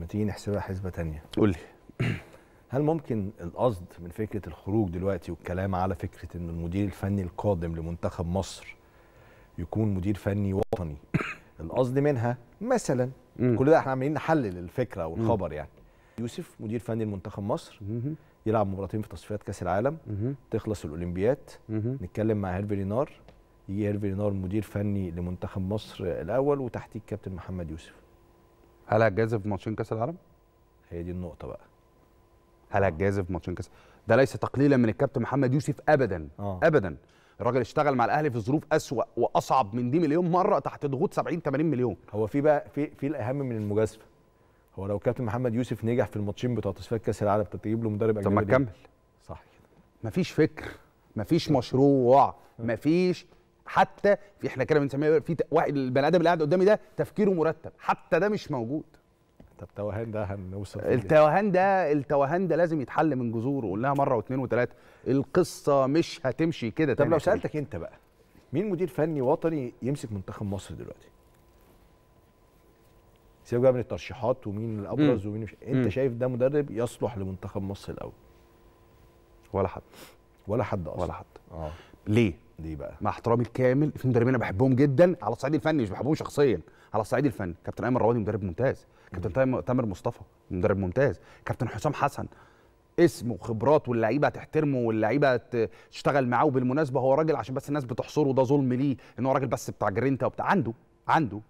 ما تيجي نحسبها حسبه ثانيه قول لي هل ممكن القصد من فكره الخروج دلوقتي والكلام على فكره ان المدير الفني القادم لمنتخب مصر يكون مدير فني وطني القصد منها مثلا مم. كل ده احنا عمالين نحلل الفكره والخبر يعني يوسف مدير فني لمنتخب مصر مم. يلعب مباراتين في تصفيات كاس العالم مم. تخلص الاولمبياد نتكلم مع هيرفي نار يجي هيرفي نار مدير فني لمنتخب مصر الاول وتحتيه كابتن محمد يوسف هل هتجازف ماتشين كاس العالم؟ هي دي النقطه بقى هل هتجازف ماتشين كاس ده ليس تقليلا من الكابتن محمد يوسف ابدا آه. ابدا الراجل اشتغل مع الاهلي في ظروف اسوا واصعب من دي مليون مره تحت ضغوط 70 80 مليون هو في بقى في في الاهم من المجازفه هو لو كابتن محمد يوسف نجح في الماتشين بتوع تصفيات كاس العالم تجيب له مدرب اجنبي طب ما تكمل صح كده مفيش فكر مفيش مشروع آه. مفيش حتى في احنا كده بنسميه إيه؟ في واحد البني ادم اللي قاعد قدامي ده تفكيره مرتب حتى ده مش موجود طب التوهان ده هنوصل التوهان ده التوهان ده لازم يتحل من جذوره قول لها مره واثنين وثلاثه القصه مش هتمشي كده طب لو سالتك انت بقى مين مدير فني وطني يمسك منتخب مصر دلوقتي؟ سيبك بقى من الترشيحات ومين الابرز ومين مش انت مم. شايف ده مدرب يصلح لمنتخب مصر الاول ولا حد ولا حد اصلا ولا حد اه ليه؟ ليه بقى؟ مع احترامي الكامل في مدربين انا بحبهم جدا على الصعيد الفني مش بحبهم شخصيا على الصعيد الفني كابتن ايمن روادي مدرب ممتاز كابتن تامر مصطفى مدرب ممتاز كابتن حسام حسن اسم وخبرات واللعيبه هتحترمه واللعيبه تشتغل معاه وبالمناسبه هو راجل عشان بس الناس بتحصره ده ظلم ليه ان هو راجل بس بتاع جرينتا وبتاع عنده عنده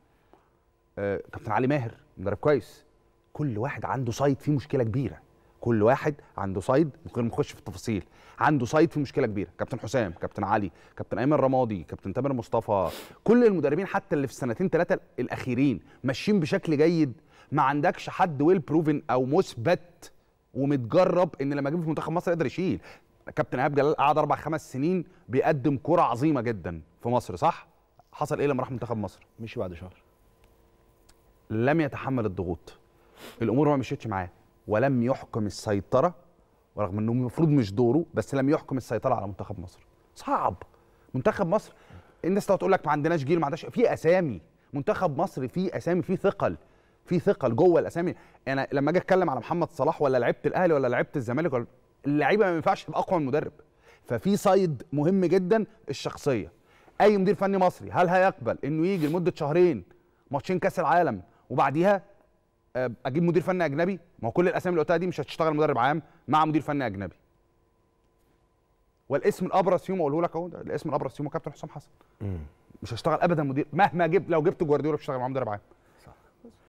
آه كابتن علي ماهر مدرب كويس كل واحد عنده سايد فيه مشكله كبيره كل واحد عنده سايد من غير ما نخش في التفاصيل عنده سايد في مشكله كبيره كابتن حسام كابتن علي كابتن ايمن رمادي كابتن تامر مصطفى كل المدربين حتى اللي في السنتين ثلاثه الاخيرين ماشيين بشكل جيد ما عندكش حد ويل بروفن او مثبت ومتجرب ان لما جه في منتخب مصر يقدر يشيل كابتن ايهاب جلال قعد اربع خمس سنين بيقدم كره عظيمه جدا في مصر صح حصل ايه لما راح منتخب مصر مشي بعد شهر لم يتحمل الضغوط الامور ما مشيتش معاه ولم يحكم السيطره ورغم انه المفروض مش دوره بس لم يحكم السيطره على منتخب مصر صعب منتخب مصر الناس لو تقول لك ما عندناش جيل ما عندناش في اسامي منتخب مصر في اسامي في ثقل في ثقل جوه الاسامي انا لما اجي اتكلم على محمد صلاح ولا لعيبه الاهلي ولا لعيبه الزمالك ولا اللعيبه ما ينفعش تبقى اقوى من المدرب ففي صيد مهم جدا الشخصيه اي مدير فني مصري هل هيقبل انه يجي لمده شهرين ماتشين كاس العالم وبعديها آه، اجيب مدير فني اجنبي ما هو كل الاسامي اللي قلتها دي مش هتشتغل مدرب عام مع مدير فني اجنبي والاسم الابرز فيهم اقوله لك اهو الاسم الابرز فيهم كابتن حسام حسن مش هشتغل ابدا مدير مهما جبت لو جبت جوارديولا مش هشتغل مع مدرب عام